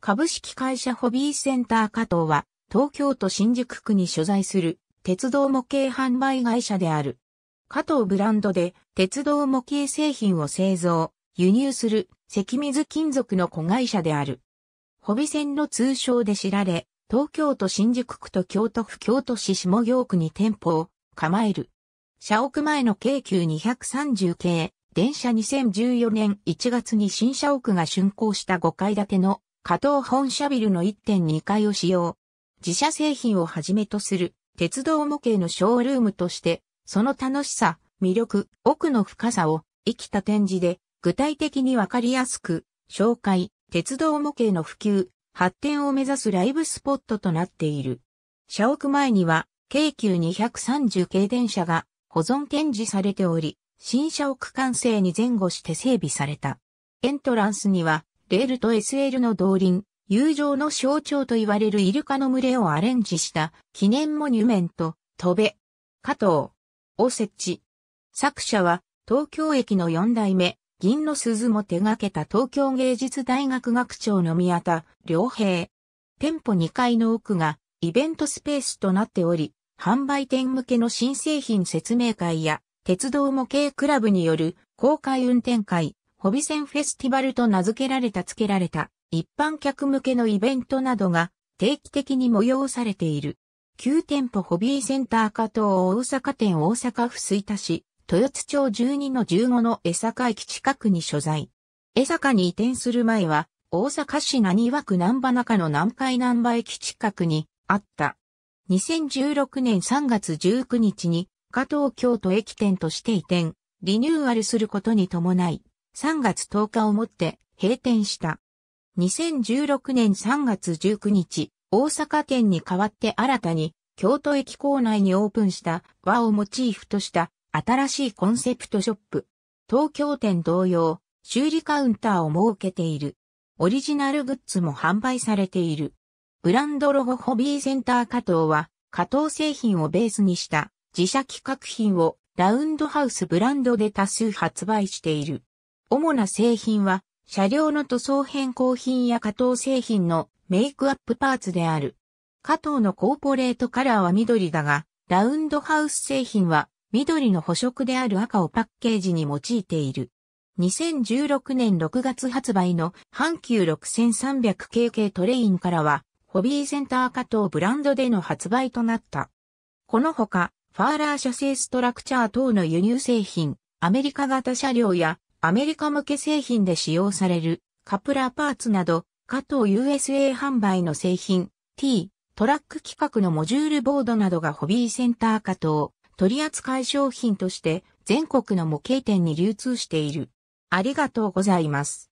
株式会社ホビーセンター加藤は、東京都新宿区に所在する鉄道模型販売会社である。加藤ブランドで鉄道模型製品を製造、輸入する赤水金属の子会社である。ホビセンの通称で知られ、東京都新宿区と京都府京都市下京区に店舗を構える。社屋前の京急230系、電車2014年1月に新社屋が竣工した5階建ての加藤本社ビルの1.2階を使用。自社製品をはじめとする鉄道模型のショールームとして、その楽しさ、魅力、奥の深さを生きた展示で具体的にわかりやすく紹介、鉄道模型の普及、発展を目指すライブスポットとなっている。社屋前には京急230系電車が保存展示されており、新社屋完成に前後して整備された。エントランスにはレールと SL の動輪、友情の象徴と言われるイルカの群れをアレンジした記念モニュメント、戸部、加藤、を設置。作者は東京駅の4代目、銀の鈴も手掛けた東京芸術大学学長の宮田良平。店舗2階の奥がイベントスペースとなっており、販売店向けの新製品説明会や鉄道模型クラブによる公開運転会、ホビセンフェスティバルと名付けられた付けられた一般客向けのイベントなどが定期的に催されている。9店舗ホビーセンター加藤大阪店大阪府水田市、豊津町12の15の江坂駅近くに所在。江坂に移転する前は、大阪市何和区南波中の南海南波駅近くにあった。2016年3月19日に加藤京都駅店として移転、リニューアルすることに伴い、3月10日をもって閉店した。2016年3月19日、大阪店に代わって新たに京都駅構内にオープンした和をモチーフとした新しいコンセプトショップ。東京店同様、修理カウンターを設けている。オリジナルグッズも販売されている。ブランドロゴホビーセンター加藤は、加藤製品をベースにした自社企画品をラウンドハウスブランドで多数発売している。主な製品は、車両の塗装変更品や加藤製品のメイクアップパーツである。加藤のコーポレートカラーは緑だが、ラウンドハウス製品は緑の補色である赤をパッケージに用いている。2016年6月発売の阪急 6300KK トレインからは、ホビーセンター加藤ブランドでの発売となった。このほか、ファーラー車製ストラクチャー等の輸入製品、アメリカ型車両やアメリカ向け製品で使用されるカプラーパーツなど、加藤 USA 販売の製品 T、トラック規格のモジュールボードなどがホビーセンター加藤、取扱い商品として全国の模型店に流通している。ありがとうございます。